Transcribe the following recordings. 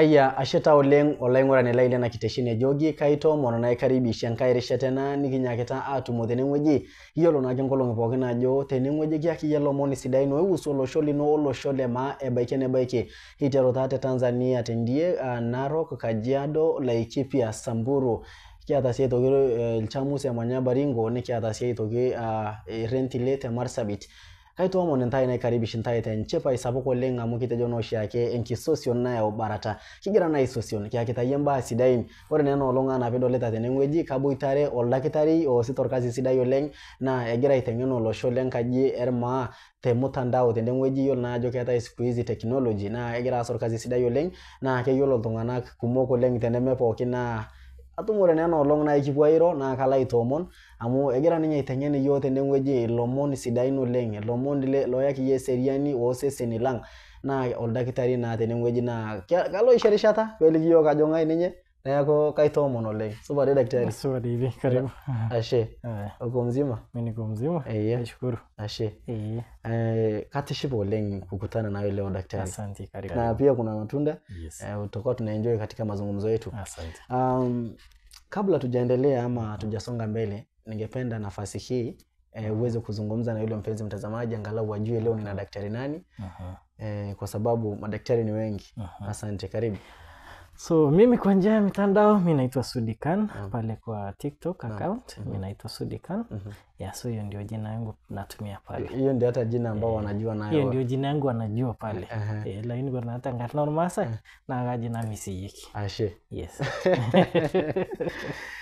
Aya asheta oleng olaing'urani lai lena kitesheni e Jogii kaitom onanaaikaribisha enkae rishata ena nikinyaakita aatumo ah, tenewueji iyiolo naake nkolong'i pookin ajo tenewueji kiyaki iyie ilomon sidain oihusu olosho lino olosho le maa ebaiki enebaiki iteru taa te Tanzania tendie uh, ah, Narok, Kajiado, la ikipi ya Samburu kia kiata sii aitoki uh, eh, Ilchamus, Emonyua, Baringo nikiata sii aitoki uh, ah, Rendile te Marsabit kaito kaitoomon intae naikaribisha intae tenchipai sapuk oleng amu kitejo naa oshiake enkisosion ya ubarata kigira naa aisosion kiakita yie imbaa sidain ore naa enoolong anaa pidolita teneng'ueji kaboitare oldakitari oosita orkasi sidai oleng na egira itengeno aiteng'en olosho lenkaji ermaa te mutandao tende teneng'ueji yol na ajo keetae isiku hizi technology naa kegira aas orkasi sidai oleng ke yolo iltung'anak kumoko leng tende mepo kina atumore nenolong naikipuairo na kalaitomon amu egira ninye itengen yo tene ng'weji lomon sidaino leng lomonloyak yo seriani osesenilang na oldakitari na tane g'ueji na kaloisherishata pelik yon kajongai ninye Neeku kaitoomon oleng. Supa dai daktari. Supa dii pii, karibu. Ashe. Uko mzima? Mimi niko mzima. Eh, nashukuru. Ashe. Eh. Eh, katishipa oleng kukutana nawe leo daktari. Asante, karibu. Na pia kuna matunda. Yes. Eh, utakuwa tunaenjoy katika mazungumzo yetu. Asante. Um, kabla tujaendelea ama tujasonga mbele, ningependa nafasi hii eh, uweze kuzungumza na yule mpenzi mtazamaji angalau wajue leo nina daktari nani. Uh -huh. Eh, kwa sababu madaktari ni wengi. Uh -huh. Asante, karibu. So mimi kwa njia ya mitandao mi naitwa Sudikan mm -hmm. pale kwa TikTok mm. account mm -hmm. mi naitwa Sudikan mm -hmm. ya so hiyo ndio jina yangu natumia pale. Hiyo ndio hata jina ambao eh, wanajua nayo. Hiyo ndio jina yangu wanajua pale. Uh -huh. yeah, lakini kwa nata ngatna ormasa uh eh. -huh. na jina misiyiki. Ashe. Yes.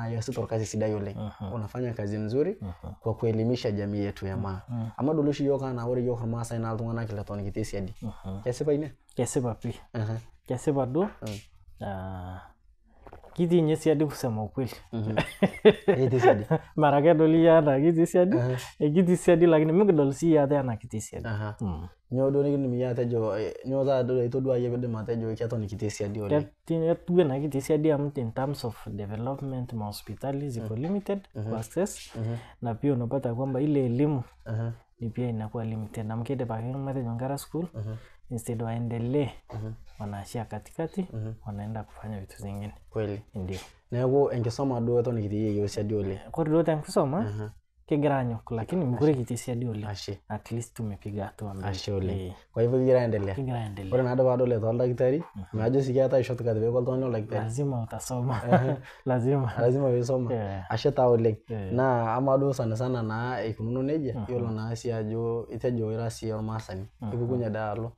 bwana Yasito kazi sida yole uh-huh. unafanya kazi nzuri uh-huh. kwa kuelimisha jamii yetu ya maa uh-huh. ama doloshi yoka na wori yoka ma sai na tungana kila ton kitesi adi uh-huh. kesipa ine kesipa pi uh-huh. kesipa du uh, kitii ninye siadi kusema ukweli mm -hmm. mara kedoli yata kitii siadi uh -huh. ekitii siadi lakini mikidol siiyie ate ena kitii siadi uh -huh. mm. nyoo duo nikindim iyie atejo nyoo taata duo itodua yie piidim atejo keton kitii siadi oleng etiu ena kitii siadi amu in terms of development ma hospitali ziko uh-huh. limited kwa access mm -hmm. na pia unapata kwamba ile elimu uh ni pia inakuwa limited na mkede kidipaki matejo nkera school instead waendelee uh wanaashia katikati mm -hmm. wanaenda kufanya vitu zingine kweli ndio neeku enkisoma duo eton kitii yeyiosia dio oleng kore duo tenkisoma uh -huh. kegira lakini mekure kitii siadi oleng ashe at least tumepiga hatua mbele ashe oleng eh. kwa hivyo kigira aendelea kigira aendelea ore naade paadol etaa oldakitari majo mhm. si keetai shortcut peeku oltung'ani oldakitari lazima utasoma lazima lazima piisoma yeah. ashe taa oleng yeah. naa ama duo sana sana naa ikununo nejia mhm. yiolo naa si ajo itejo ira si ormaasani mhm. ipukunye daalo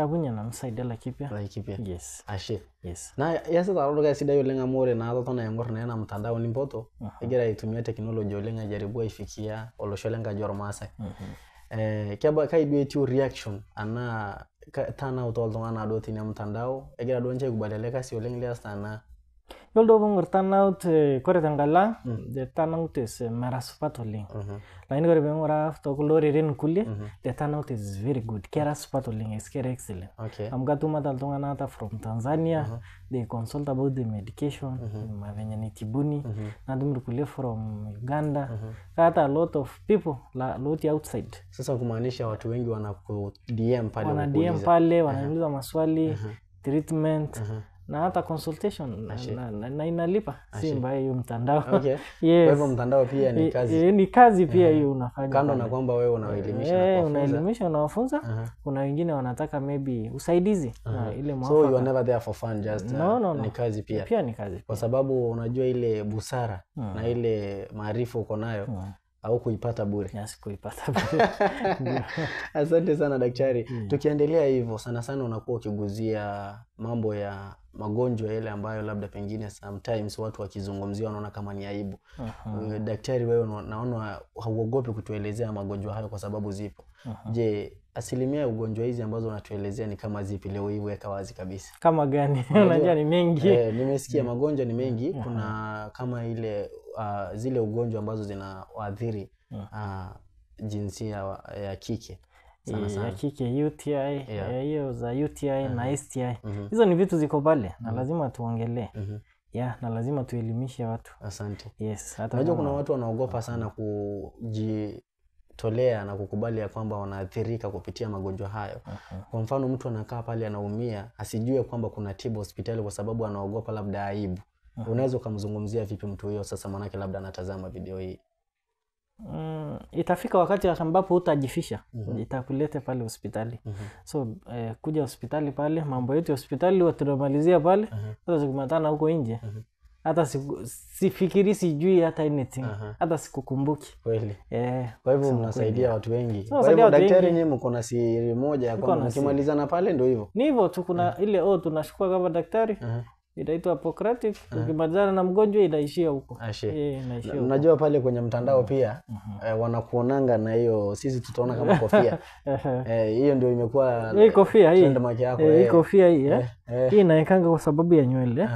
Kakunye nanu Said Laikipia. Laikipia. Yes. Ashe. Ah, yes. Na iasita alo dukai sidai oleng amu ore naa totona aing'or naa ena mtandao nimpoto uh-huh. egira uh -huh. aitumia teknoloji oleng ajaribu aifikia olosho lenkaji ormaasai. Uh mm-hmm. eh, -huh. kai duo etiu reaction anaa turnout oltung'anak duo tina mtandao egira duo ninche aikubali ele kasi oleng liasita naa Yiolo duo piing'or turnout kore eh, tenkalo ang' the turnout is eh, mera supat oleng' lakini kore piing'uraa too kulo oreren kulie the turnout is very good kera supat oleng' is kera excellent amu katumata iltung'anak ata from Tanzania they consult about the medication venye naitibuni natum irkulie from Uganda kaata lot of people lotii outside. Sasa kumaanisha watu wengi wanaku DM pale wanakuuliza. Wana DM pale wanauliza maswali treatment na hata consultation na, na, na, na inalipa si mbaya hiyo mtandao okay. yes. Kwa hivyo mtandao pia ni kazi, e, ni kazi pia hiyo uh -huh. Unafanya kando na kwamba wewe unaelimisha e, yeah, unaelimisha unawafunza uh -huh. Kuna wengine wanataka maybe usaidizi uh -huh. ile mwafaka. So you are never there for fun just, no, uh, no, no. Ni kazi pia pia ni kazi pia. Kwa sababu unajua ile busara uh -huh. na hmm. ile maarifa uko nayo uh hmm. -huh au kuipata bure yes, kuipata bure asante sana daktari mm. tukiendelea hivyo sana sana unakuwa ukiguzia mambo ya magonjwa yale ambayo labda pengine sometimes watu wakizungumzia wanaona kama ni aibu uh-huh. daktari wewe naona hauogopi kutuelezea magonjwa hayo kwa sababu zipo uh-huh. je asilimia ya ugonjwa hizi ambazo unatuelezea ni kama zipi leo hii weka wazi kabisa kama gani unajua ni mengi eh, nimesikia mm. magonjwa ni mengi uh-huh. kuna kama ile uh, zile ugonjwa ambazo zinawaathiri hmm. uh, jinsia ya kike sana sana. kike UTI hiyo yeah. za UTI uh-huh. na STI mm-hmm. hizo uh-huh. ni vitu ziko pale uh-huh. na mm-hmm. lazima tuongelee mm-hmm. ya na lazima tuelimishe watu. Asante. Yes, unajua kuna watu wanaogopa sana kujitolea na kukubali ya kwamba wanaathirika kupitia magonjwa hayo. Uh-huh. Kwa mfano mtu anakaa pale anaumia, asijue kwamba kuna tiba hospitali kwa sababu anaogopa labda aibu. -huh. unaweza ukamzungumzia vipi mtu huyo sasa, maanake labda anatazama video hii? Mm, itafika wakati ambapo utajifisha uh mhm. -huh. Itakulete pale hospitali uh mhm. -huh. So eh, kuja hospitali pale, mambo yetu ya hospitali huwa pale uh -huh. Sasa tukikutana huko nje uh mhm. -huh Hata siku, sifikiri sijui hata anything uh -huh. Hata sikukumbuki kweli yeah. Kwa hivyo mnasaidia watu wengi. Kwa hivyo daktari, nyinyi mko na siri moja ya kwamba mkimalizana pale ndio hivyo ni hivyo tu kuna uh -huh. Ile oh, tunashukua kama daktari uh -huh inaitwa Hippocratic. Eh. Ukimalizana na mgonjwa ah, eh, inaishia huko, unajua pale kwenye mtandao pia mm -hmm. Eh, wanakuonanga na hiyo, sisi tutaona kama kofia eh, hiyo eh, ndio imekuwa hii kofia hii yako hii kofia hii eh, hii inaekanga kwa sababu ya nywele.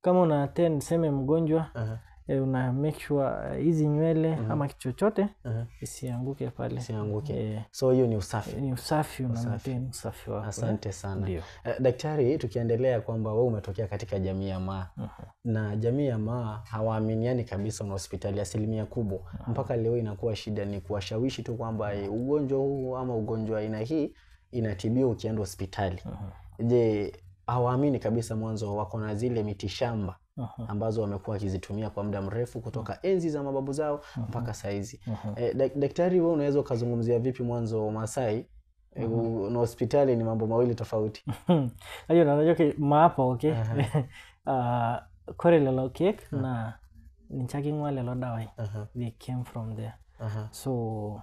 Kama una attend seme mgonjwa uh-huh e, una make sure hizi eh, nywele mm -hmm. ama kitu chochote uh isianguke pale isianguke. E, so hiyo ni usafi, ni usafi, una maintain usafi wako. Asante sana Dio. Uh, daktari, tukiendelea kwamba wewe umetokea katika jamii ya Maa mm -hmm. na jamii ya Maa hawaaminiani kabisa na hospitali asilimia kubwa mm -hmm. mpaka leo inakuwa shida ni kuwashawishi tu kwamba mm -hmm. ugonjwa huu ama ugonjwa aina hii inatibiwa ukienda hospitali mm -hmm. Je, hawaamini kabisa mwanzo, wako na zile miti shamba Aha. ambazo wamekuwa wakizitumia kwa muda mrefu kutoka Aha. enzi za mababu zao mpaka saizi. E, eh, daktari, wewe unaweza ukazungumzia vipi mwanzo wa Masai e, na hospitali ni mambo mawili tofauti ayo nanajoki maapo okay uh, kore lelo kek na ninchaking'ua lelo dawai they came from there Aha. so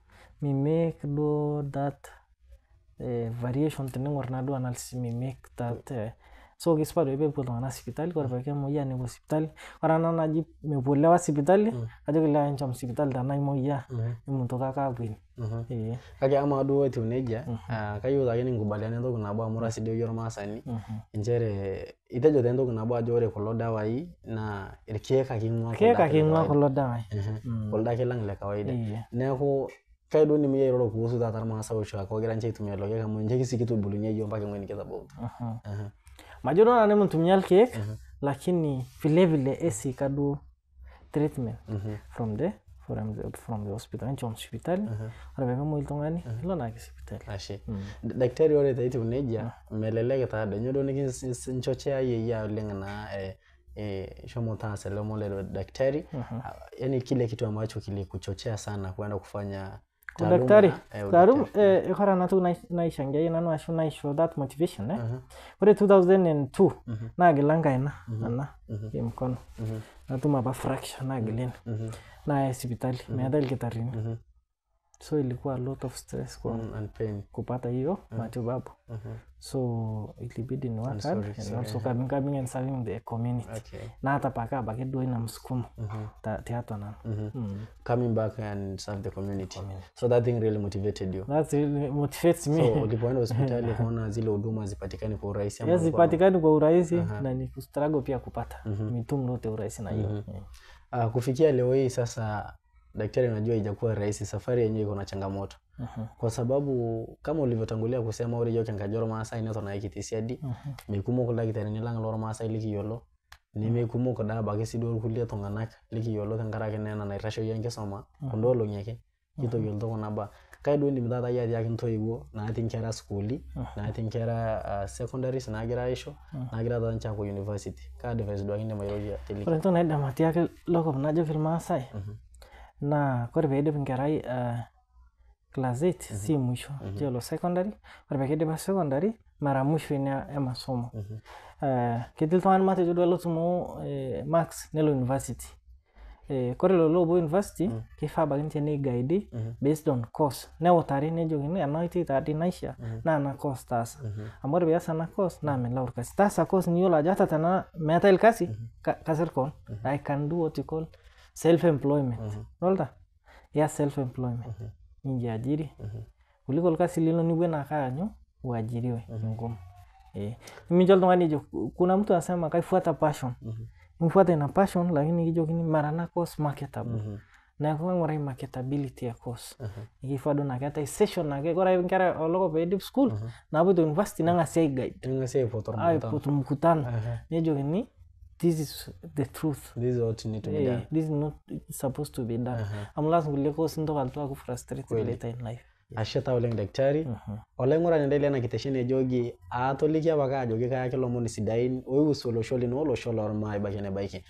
we make do that uh, variation tening'orr naaduo analysis we that uh, so kisupat pee mepuo iltung'anak sipitali ore mo emoyia nepuo sipitali ore ena naji mepuo lewa sipitali mm. kajoki lewa enchom sipitali tenaa imoyia nimuntoki mm-hmm. e mm-hmm. e. ake aapuo ine kake amaa duo etiu nejia mm-hmm. kayieu ake ninkubaliana entoki nabo amu ira siiyie injere ite itejo taa entoki nabo ajo ore kulo na naa irkeek ake ing'ua irkeek ake ing'ua kulo dawai kuldo ake lang le kawaida neeku kaido ni nimia iroro kuhusu tata irmaasa oshua kogira nche itumia loke kamwe nche kisi kitubulunye iyo mpaka ng'weni kitabauta uh -huh. uh -huh. majo do nane muntumia ilkeek uh -huh. lakini vilevile esika du treatment from the from the, from the hospital nche omsipitali uh -huh. ore peemoi iltung'ani uh -huh. ilo naake sipitali ashe ah, mm. daktari ore taiti uneja uh -huh. melelek taa denyo do nikinchochea yeyia oleng naa eh, E, shomo taasa lomo lelo daktari ah, yani kile kitu ambacho kilikuchochea sana kuenda kufanya daktari eh, taarum eh, eh? mhm. kore mhm. mhm. ana toki naishangiyayie nanu ashu naisho that motivation ore 2002 naagila nkaina ana mkono natum apa fracture naagilini naayai sipitali meetai ilkitarrini so ilikuwa a lot of stress kwa mm, and pain. kupata hiyo mm. matibabu mm -hmm. so ilibidi ni work hard and sorry. also coming, coming and serving the community okay. na hata paka baki do ina msukumo mm -hmm. teatwa na mm -hmm. mm. coming back and serve the community. community so that thing really motivated you that really motivates me so ulipoenda hospitali ukaona zile huduma zipatikane kwa urahisi ama yes, zipatikane kwa urahisi uh -huh. na ni struggle pia kupata mm -hmm. mitumlote urahisi na hiyo mm -hmm. yeah. uh, kufikia leo hii sasa daktari, unajua ijakuwa rahisi, safari yenyewe iko na changamoto uh mhm. -huh. kwa sababu kama ulivyotangulia kusema ore yo kenkajoro maasai neton aikitisiadi uh -huh. meikumok mhm. ildakitarini lang lormaasai likiyiolo nemeikumok daa abaki sii duo irkulie tung'anak likiyiolo tenkaraki uh-huh. naitasheyie enkisuma mhm. kunda olong'i ake kitoyiolito kuna ba kai duo indim taata yie atiaki intoiwuo natii inkera sukuuli natii inkera uh, ah, secondaries naagira aisho naagira taata ninche aapuo university kaa advice duake indim airorie ore entoki naidim atiaki lokop najoki irmaasai mm -hmm. naa kore peidip nkerai eh, class mhm. si musho aji mhm. elo secondary ore pee kidip secondary mara musho ina emasomo mhm. eh, ketii ltung'ani matejo duo lotumo eh, max nelo university kore lo oopuo university keifaa abaki ninche gaidi based on course neutari nejokini anoi ti taadei naishia naa ana course taasa amu ore pias ana course naa milau lkasi taasa course niyolo ajo ata tanaa meatae lkasi kasir koon I can do what you call self-employment mm -hmm. ya self-employment mm -hmm. nijiajiri mm -hmm. kuliko orkasi lino nibwe nakaanyu uajiriwe mm -hmm. ngumu eh niminjo oltung'ani ejo kuna mtu anasema kaifuata passion mm -hmm. mfuata ina passion lakini kijokini mara na course marketable mm -hmm neeku king'urai marketability e course ikifaa duo naa keetae session ake kore nkera oloko oh, peidip school naapoito university neng'asi aiguide aipot mkutano nejokini this is the truth this is what you need to yeah, be eh, done this is not supposed to be done i'm last uh-huh. amala nkuliko sintokalitwa frustrated frustrate later in life asheta oleng daktari ngora uh-huh. olaing'urani ele ena kitesheni ejoki aatoliki apake ajoki kayaki ilomon sidain oiusu olosho lino olosho lormaa bakene baiki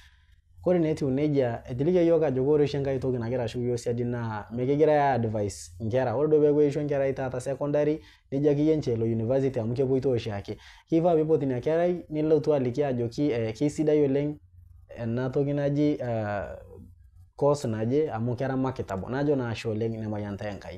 Kore etiu nejia, etilike yiok ajo kore oshi enkae toki nagira ashuk yiok siadi naa mekigirai advice nkera. Ore duo peeku eisho enkerai taata secondary, nejo akeyie nche elo university amu kepoito oshiake. Kifaa piipot ina kerai nilotu aliki ajoki ee eh, kesidai oleng' ena toki naji ee course naje amu kera marketable. Najo naa ashe oleng' nemayian taa Enkai.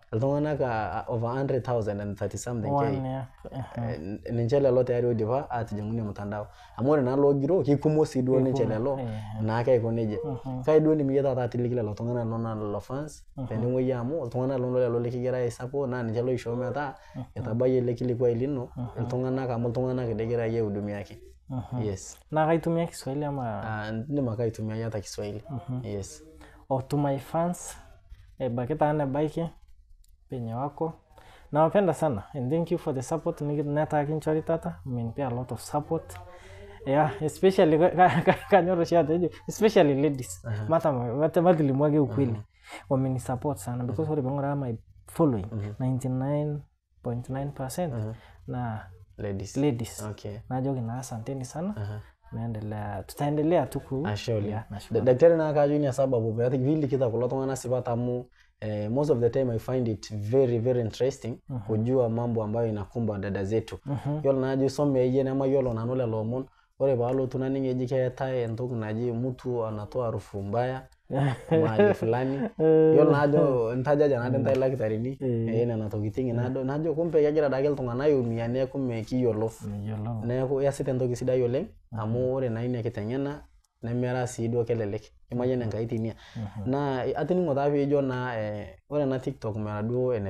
iltung'anak uh, over 100,000 and 30 something k yeah. uh, ninche lelo tayari oidipa atijing'unyie mtandao amu ore naa loogiro kikumo sii duo ninche lelo yeah. naake aiko nejia uh -huh. kai duo nimiyie taata atiliki lelo tung'anak lona lelo fans uh -huh. teneng'uoyi amu iltung'anak lino lelo likigirae aisapo naa ninche loishoo metaa uh -huh. etabayie ele kilikuai lino uh -huh. iltung'anak amu iltung'anak idigirae aihudumiaki uh -huh. yes naa kaitumia kiswahili ama uh, ah, indim ake aitumia hata kiswahili uh -huh. yes o oh, to my fans ebaiki eh, taa nebaiki penye wako. Nawapenda sana and thank you for the support neta tata mmenipea a lot of support yeah, especially kanyoro especially ladies uh-huh. mata uh-huh. sana because uh-huh. following 99.9% na ladies, ladies. na sana tutaendelea ah, daktari sababu eh, most of the time I find it very very interesting uh mhm. -huh. kujua mambo ambayo inakumba dada zetu uh mhm. -huh. yolo naji ajo isome iyie nema yiolo nanu lelo omon ore paalotu naning eji keetae entoki naji mutu anatoa harufu mbaya maji fulani eh. yiolo naajo ntajaja nade ntae lakitarini ee eh. eh, nena tokitin inado najo kumbe kegira dake iltung'anak aiumia neeku mekiyiolo neeku iasita entoki sidai oleng mhm. amu ore naa ina kiteng'ena nemera sii duo kelelek imayian enkai tinia. Naa atining'o taa piijo naa ore ena TikTok mera duo ene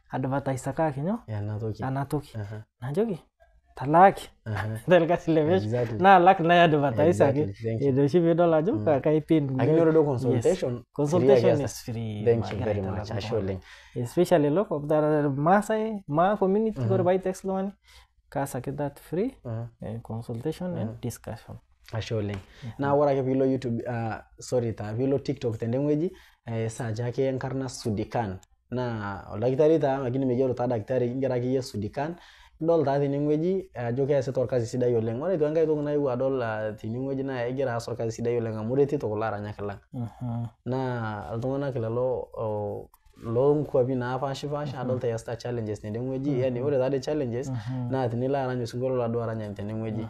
advertisakaki nyoo anatoki, anatoki. najoki talaaki uh -huh. telkasi le na exactly. naalak naye advertisaki exactly. ina oshi piidol ajo mm. is free especially lokop masai ma community uh mm-hmm. -huh. kore paitex ltung'ani kaasaki that free mm-hmm. consultation and mm-hmm. discussion ashe oleng yeah. naa ore ake piilo youtube ah, sorry ta piilo tiktok tende ngweji eh, search ake enkarna sudikan naa oldakitari ta lakini meigero ta daktari ingero yesu dikan sudikan ta tini ngweji ajo keesita orkasi sidai oleng ore enkae toki naewuo adol tenewueji naa egira aas orkasi sidai oleng amu lo lo, aranyak lang naa iltung'anak lelo loonkuapi naapashipaasha ta yasta challenges ya yani ore de challenges na tini la naa tenilo arany osinkolio laduo aranyani tenewueji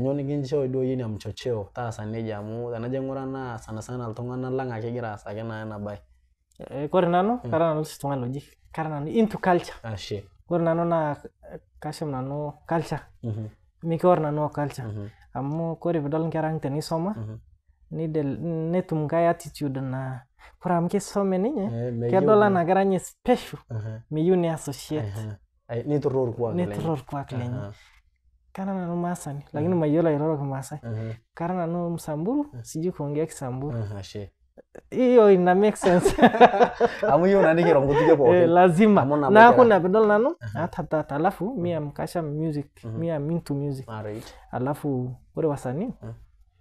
nyoo nikinchoo duo yie ina mchocheo taasa nejia amu tenajo aing'uraa naa sana iltung'anak lang ake igira aasaki naa na bai Eh, kore nanu mm. kara nanu situnga loji kara nanu into culture ashe ah, kore nanu na kasham nanu culture mm -hmm. mikiwor nanu culture mm -hmm. amu kore nka rang teni tenisoma mm -hmm. ne tum kai attitude na amke soma ni nye eh, dola na kara nye special uh mm-hmm. -huh. meyieu neassociate uh -huh. niturroo leni, niturroo orkuak lenye uh -huh. kara nanu maasani lakini mm-hmm. mayiolo airoro kimaasai mm-hmm. kara nanu msamburu mm. sijui samburu. kisamburu ashe hiyo ina make sense amu hiyo nani kero tige po eh, lazima na hapo na pedal nanu uh-huh. hata mm -hmm. alafu mimi amkasha uh-huh. music mm -hmm. am into music alafu ore wasanii uh-huh.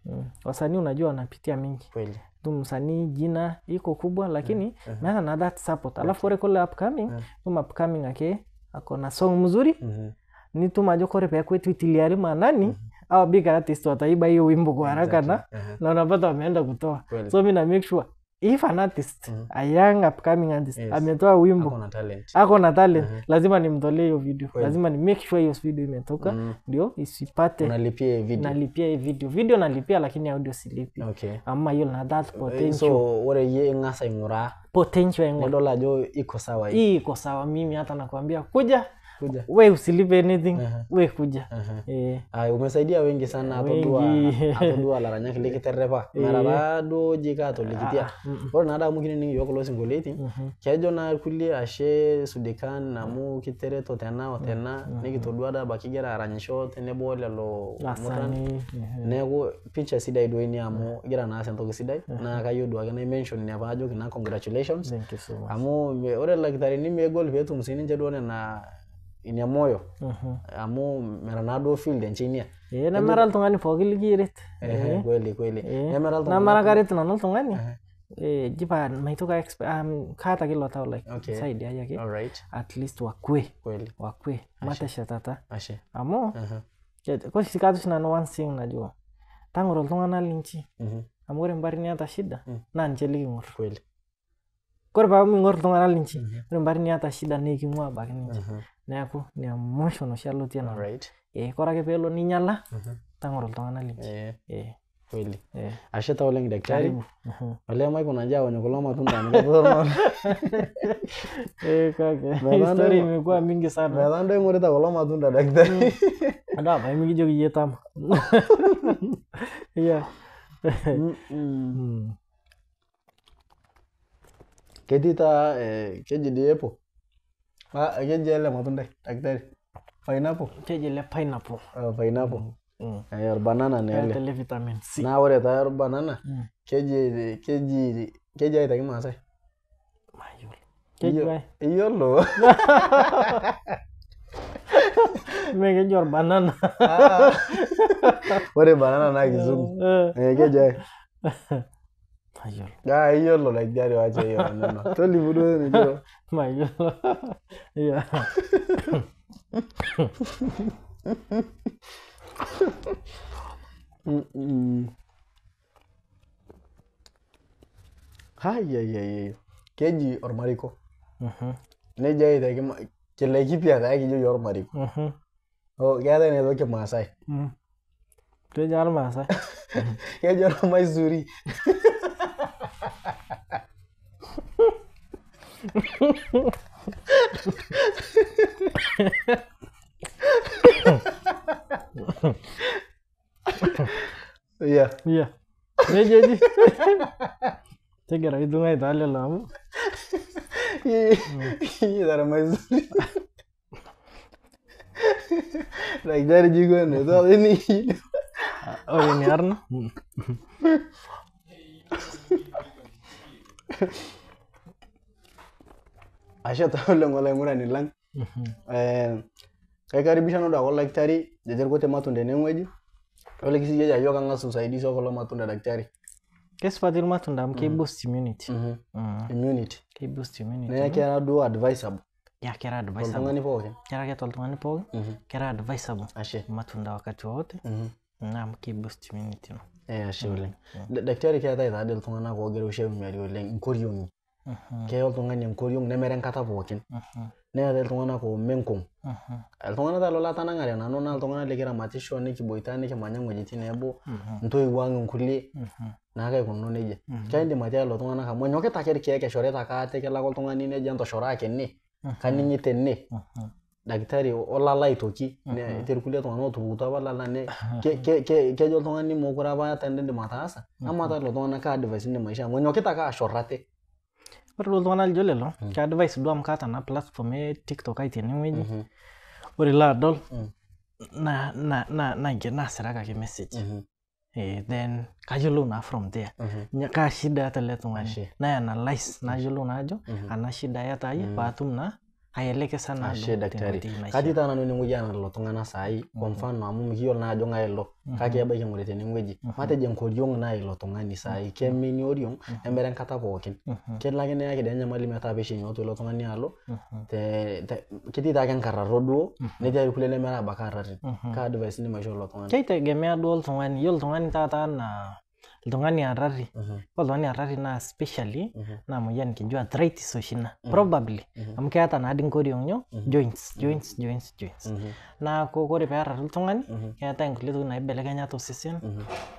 mm. wasanii unajua wanapitia mingi kweli tu msanii jina iko kubwa lakini mm. uh na that support alafu ore kule upcoming mm. tum upcoming ake akona song mzuri mm -hmm. nitum ajo kore peaku etu itiliari manani mm -hmm au big artist wataiba hiyo wimbo kwa haraka na uh-huh. na unapata wameenda kutoa so mi na make sure if an artist mm. a young upcoming artist yes. ametoa wimbo ako na talent, ako na talent uh -huh. lazima nimtolee hiyo video Kwele. lazima ni make sure hiyo video imetoka mm. ndio isipate nalipia video nalipia video video nalipia lakini audio silipi okay. ama hiyo na that potential so ore ye ngasa ing'uraa potential ing'uraa nidol ajo iko sawa hii iko sawa mimi hata nakwambia kuja we usilive anything uh -huh. we kuja uh -huh. eh. umesaidia wengi sana hapo dua hapo dua la ranya kile kiterrepa eh. mara bado jika tolikitia ah. mm. mm. ore nada amu kini ningi yoko singoleti mm -hmm. kejo na kulie ashe sudikan namu kitereto tena otena mm -hmm. nikitodua mm. da bakigera aranyisho tenebo lelo mutan mm eh, -hmm. Eh. neeku picha sidai duo ini amu igira naas entoki sidai mm -hmm. na kayieu duake naimention ina paajoki na congratulations so amu ore lakitarini megol peetum sininche duo nena ina moyo uh-huh. amu mera naaduo field enchinia eh, ee tungani oltung'ani pooki eh kweli kweli eh. na na mera nemera nemera karet nanu oltung'ani eji eh, paa expert am um, kata kilo tau like side ya yake right. at least wakwe kweli. wakwe ashe amu uh kwa sisi kadu oshi nanu one thing najo tang'oro tungana linchi mm -hmm. amu ore mbari niata shida na nje ninche kweli kore paaku ming'orr iltung'anak linchi mhm. ore mpaka niata shida niking'ua abaki ninche mhm. neeku ina mwisho noshi alotie nanu ee eh, kore ake peelo ninyiala mhm. tang'oro iltung'anak linchi ee eh, eh. kweli ashe taa oleng daktari olee maikuna inji aony kulo matunda amu ketorrono ee kake story imekuwa mingi sana metaa indae ing'orita kulo matunda daktari mm. ada, apake mikijoki iyie tama iya. yeah mm ketii taa keji dii apple ah keji ele matundai daktari pineapple keji ele pineapple uh, pineapple mm. eh, banana naa ele ele vitamin C naa ore taa orbanana mm. keji keji keji masai? maasai mayiolo keji ai iyiolo mee keji orbanana ore banana naa kizungu eh keji ai Mayiolo. Ah, iyiolo laidiari ajo iyiolo nena. Tolimu duo enijo. Mayiolo. Iya. Hai, iya, iya, ai, iya. ai, Keji ormariko. Mm-hmm. Neja aitaki kile kipya taa kijo iyiok ormariko. Mm-hmm. Oh, keetai inatoki maasai. Kejo ormaasai. Kejo ormaisuri. iya iya iya, jadi iya, iya. saya itu nggak Italia lah iya, iya darah mana lagi dari juga nih soal ini ah, oh ini Arna ashe taa oleng olaing'urani lang mhm. eh, kaikaribisha nodua oldakitari jeje irkuti matunda enewueji ole kisijia ajo kang'as usaidizi okulo matunda daktari kesipati irmatunda amu kiboost mhm. immunity mm -hmm. immunity kiboost immunity naa kera duo advisable ya kera advisable toltung'ani pookin kera ake toltung'ani pookin mm -hmm. kera advisable ashe matunda wakati wowote mm -hmm. naam kiboost immunity no eh ashe oleng mhm. daktari keetai taadii iltung'anak oogira oshi aiumia oleng inkoriong'i keyo ltunganie ngkoriong nemere ngkate vokin nee ltunganame nnkmunamakaora ore iltung'anak lijo lelo mm. ke advice duo amu kaata naa platform e tiktok ai tenewueji mm-hmm. ore ilo adol mm. na na na naiger nasirakaki message mm-hmm. Eh, then kayiolou naa from there mm -hmm. kaa shida eeta ele tung'ani mm nayiolou naa ajo mm -hmm. ana shida eeta yie mm -hmm. paatum naa katii taa nanu enewueji anaa lelo tung'anak saai kwa mhm. mfano amu mikiyiolo naa ajo ng'ae ilo mhm. kake ebaiki eng'ore tenewueji matejo mhm. enkoriong naa ilo tung'ani saai kemeni oriong nemera enkata pookin kelo ake neyaki dii enyamali metaa peishinyoote ilo tung'ani alo ketii taake enkarrarro duo netii irkulie lemera abaiki arrarren kaa advice indim aishoo ilo tung'ani? keitegemea duo oltung'ani yiolo oltung'ani taata anaa iltung'ani arari ore iltung'ani arari naa specially naa moyian kijo arthritis oshi ina probably amu keeta naa dii nkoriong nyoo joints joints joints joints naaku kore peerari iltung'ani keetae nkulie tokitin naibelekenya tosesen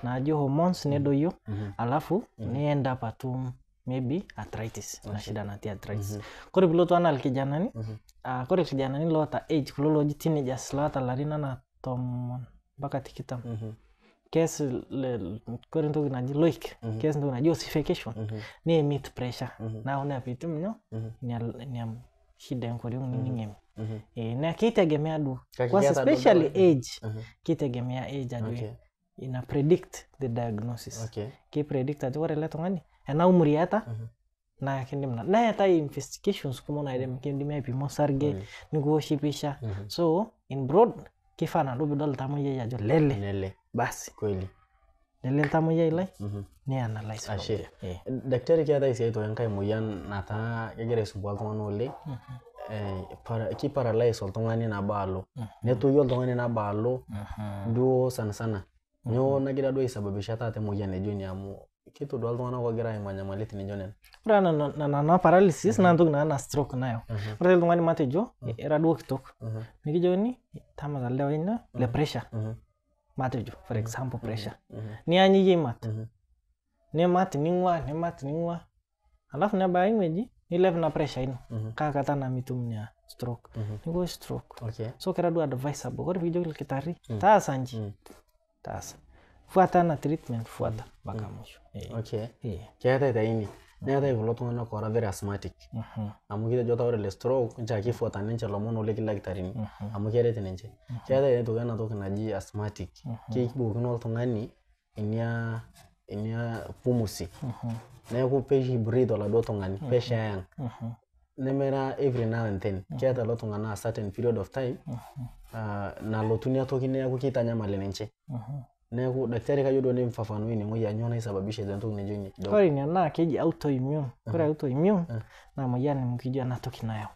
naajo hormones nedoyio alafu ni end up atum maybe arthritis ina shida natii arthritis kore piilotu anaa irkijanani uh kore irkijanani loota age kulo looji teenagers loota ilarin anaa tomon mpaka tikitam. Kes le kore entoki naji loik mm -hmm. kees entoki naji ossification mm -hmm. emit pressure mm -hmm. naa kuna apitim mhm. nyoo ina shida enkoriong ya nining'emi mhm. mhm. e, na keitegemea duo kwanza especially age keitegemea age ajo okay. E, ina predict the diagnosis okay. kipredict ajo ore ele tung'ani ena umri eeta naa kindim na ya neetae ya investigations kumok naidim kindimi aipimo sarge nikiwoshi pisha so in broad kifaa naduo piidol iltamoyiai ajo lele basi kweli nelenta moyia lai mm -hmm. neana lai ashe yeah. Iya. daktari keeta ya isiaito enkae moyian nataa kegira aisumbua iltung'anak oleng mm -hmm. Eh, para, ki paralyze oltung'ani nabo mhm. alo mm -hmm. netoyu oltung'ani nabo alo mm -hmm. duo sana mm -hmm. nyoo mhm. nagira duo aisababisha taata emoyian naijo ina amu kitodua iltung'anak ogira aimaa nyamalitin nijo nena ore nana na paralysis mm -hmm. naa ntoki na stroke nayo mm -hmm. ore iltung'ani matejo mm -hmm. era duo kitok mm -hmm. nikijokini tamata le mhm. pressure mm -hmm. mate ju for mm-hmm. example mm-hmm. pressure mm -hmm. nianyijie mate mm -hmm. nimate ning'wa nimate ning'wa alafu nebaya imweji nileve na pressure ino mm -hmm. kakata namitum nia stroke mm -hmm. stroke okay. so kera du advisable kore pikijoki likitari mm. taasa nji mm. taasa fuata na treatment fuata mm. mpaka mm. Eh. okay. yeah. keetae taini neetai kulo tung'anak oora very asthmatic mhmm. amu kitejo ore stroke nchoo ake ifuata ninche ilomon oldakitarini mhmm. amu keret ninche. Mhmm. Keetai aitoki ena toki naji asthmatic, keibokino oltung'ani inia inia pumusi neeku pee ibreathe oladuo tung'ani pesho eyang' nemera every now and then. Keeta lelo tung'anak a certain period of time nalotu ina toki neeku kitanyamal ninche. Neku daktari kajo ne mfafanui ine moyian nyoo naisababisha hizo ntoki najo nyee. Kore ina naa keji autoimmune. Kore autoimmune naa moyian mikijo ana toki nayau.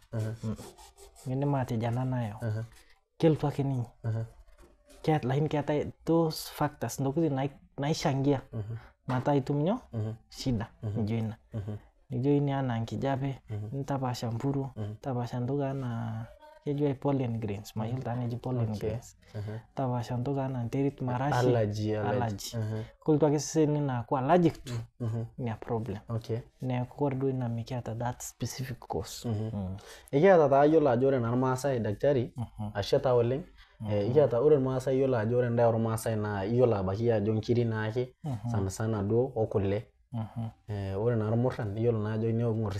Miindim mm. aatejo ana nayau. Kelotu ake ninye. Lakini keatae those factors ntokitin naishangia metaa itum nyoo shida nijo ina. Nijo ina anaa nkijape, nitapaasha mpuro, nitapaasha ntoki anaa yeju ay pollen grains ma tanya ne pollen grains uh -huh. taba shanto kana anterit marashi allergy allergy uh -huh. kultu akisi nina tu a problem okay ne kordu dat that specific cause uh -huh. mm. ikiata taa yiolo ajo ore naa irmaasai daktari uh -huh. ashe taa oleng Mm masa eh, ikiata ore irmaasai yiolo sana sana duo okule mm -hmm. eh, ore naa irmurran iyiolo naa ajo neok ng'orr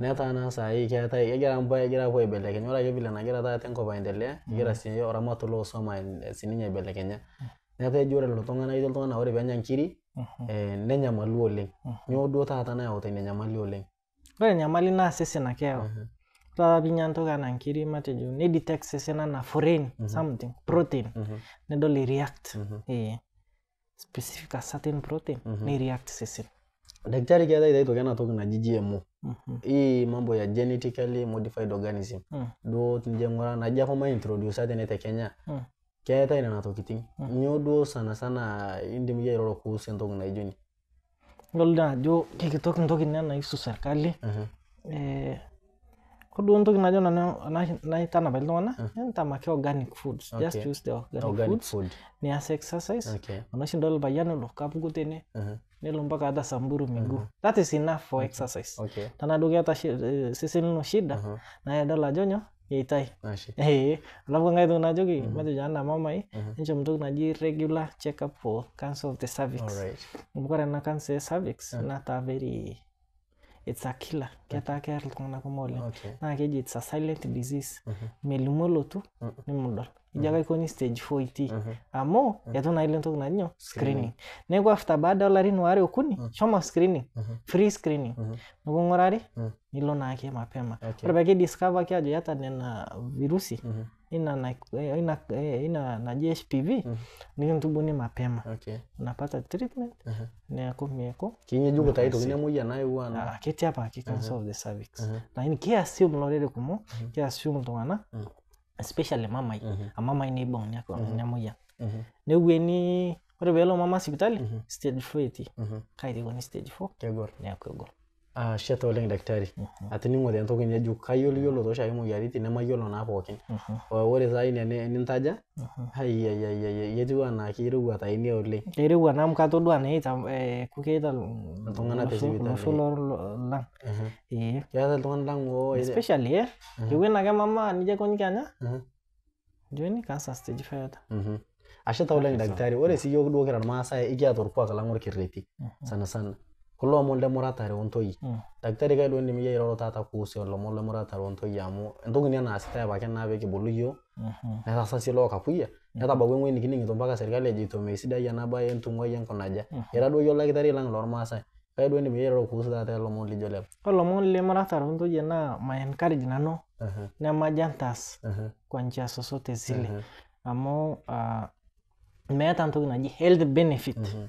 netaana saai keetae kegira mbaa egira apuo aibelekenya ore ake vile nagira taata enkop aendelea egira sii oramatere looswam sininye aibelekenya netaa eji ore lelo tung'anak ketii iltung'anak ore peenya inkiri eh nenyamalu oleng nyoo duo taata nayauta ina nyamali oleng ore enyamali naa sesen ake eyau mhm. ore taata piinyia entoki anaa inkiri matejo nei detect sesen anaa foreign mhm. something protein mhm. nidol ei react eh specific a certain protein nei react sesen. Daktari kadhaa inaitwa kana toka na GMO. Mm -hmm. mambo ya genetically modified organism. Mm. Do tunjengora na japo ma introduce ate nete Kenya. Mm. Kenya ta ina natokiting. Mm. Nyodo sana sana indi mje iroro yang mhm. entoki eh, na ijuni. Ngolda ajo kikitoki ntoki nena naihusu na Mm -hmm. Eh koduo ntoki najo nanu naitanapa iltung'ana entamaki organic foods okay. just use the organic, organic foods food. as ya exercise okay. ana oshi bayano payian olo kapuku nilo mpaka hata samburu mburu mm -hmm. that is enough for exercise okay. tanadukia hata sisinu shida uh -huh. Nah, ada ajo yaitai. yeitai ah, eh alafu eh, ngai tu najogi. mm -hmm. jana mama mamai mm -hmm. naji regular check up for cancer of the cervix all right mbukare na cancer cervix yeah. nata very it's a killer kata keer iltung'anak kumok okay. naa keji it's a silent disease mm -hmm. Uh-huh. melumolo tu mm -hmm. ijo ake eikoni stage 4 amu etu naa ilo entoki naji nyoo screening neeku after baada oolarin waare okuni shomo mm-hmm. screening mm-hmm. free screening mm-hmm. niking'urari mm. nilo naake mapema ore discover ajo iyata nena virusi ina naji eh, eh, HPV nikintubuni mapema unapata treatment neeku meeku kinyejuk itai tokini emoyian na naa ah, ketii apake cancer of the cervix lakini ki assume olorere kumok ki assume iltung'anak mm. pecially mamai amamai nebong nianamoyan newueni oro be lo mama sipitali tage f eti kaeti konig fnakego ashet ah, oleng daktari mm-hmm. atining'o tentoki ng'ejuk kayiolo toshi ake imoyiaritin nemayiolo naa pookin mm-hmm. ore taa ina enintaja mm-hmm. aiyaiyayia etiu enaa kirowua taa ine oleng keirowua naa amu katodua naa eita eh, keita iltung'anak tesipitali olosho lang ee keetae ya, iltung'anak ya, lang oo ya. especially eh ewueni ake mama nijo aikonji anya njoni cancer stage five eeta ashe taa oleng daktari ore siiyiok duo kira irmaasae ekiata orkuak lang orkerreti sanasana kullo molle muratare ontoyi mm. daktari ga mi ye ro tata se lo molle muratare yi amu ndo ngi na asita ba na be kibulu yo na sa si lo kapuya na taba gwen wen kiningi to mpaka serikali ya to me ya yana ba yen ya tumwa ya konaja mm-hmm. era do yo daktari lang lor sa ka do e ye ro kusi ta lo molle jole ko lo molle muratare ontoyi ya na ma encourage nano na majantas so so te zile amu meeta ntoki ji health benefit uh-huh.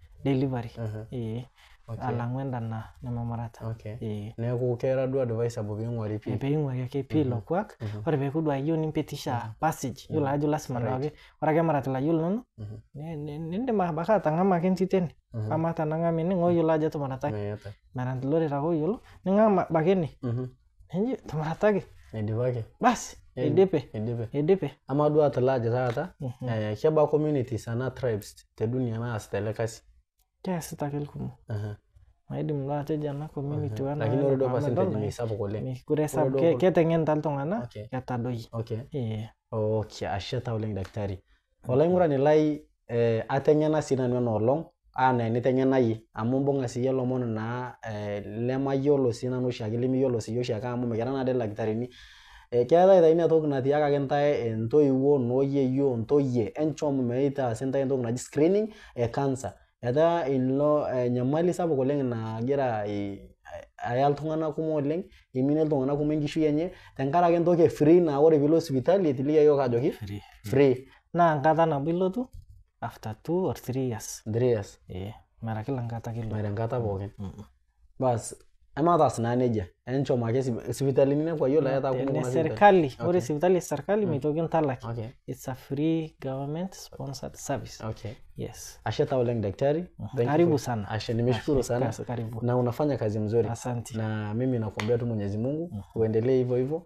delivery uh -huh. ee iya. okay. alangwen danna nema marata okay. ee neeku kera duo advice abo piing'uari pii piing'uari ake pii ilo kuak ore peeku duo ayieu nimpitisha passage yiolo ajo lasima duake ore ake mara tilayiolo inono nindim abaki atang'ama ake ntitene ama tanang'ama ene ng'oyiolo ajo tumurataki mara iloreta ooyiolo ning'ama abaki ene neji tumurataki Bas, basi edepe edepe ama duo atalaa ajo uh-huh. eh kebaa community sana tribes te dunia na ele kasi test mai maidim ya iya. eh, nah ya lo ate jana kumi wana lakini ore duo percentage ni sapuk oleng mikure sapuk ke ketengen ta iltung'anak okay. etadoi okay yeah. okay ashe ta uleng daktari ni lai eh, ateng'ena sii nanu ena olong na eniteng'enayie amu imbung'a siiyie lomon naa eh, lemayiolo sii nanu oshiake lemiyiolo siiyie oshiake amu mikira naa dei ildakitarini eh, keetae ita ina toki natiakaki ntae intoiwuo nooyeyio ntoyie enchom meitaasi ntae entoki naji screening e cancer atnyamalisap eh, koleng na gira aya ltunganakumoleng imine ltunganakum enkishu ienye ten karakentoke fr na ore e lo hospital tiligo kajoki na nkata nabo ilotu aft orre nkatapokin emataas naa nejia enchom yaani ake sipitalini nekwa yiolo etaa kumok ene serkali ore sipitali e serkali mm. mitoki ntalak it's a free government sponsored service okay yes asante oleng daktari mm-hmm. karibu sana ashe nimeshukuru sana karibu. na unafanya kazi mzuri asanti na mimi nakuombea tu Mwenyezi Mungu mm-hmm. uendelee hivyo hivyo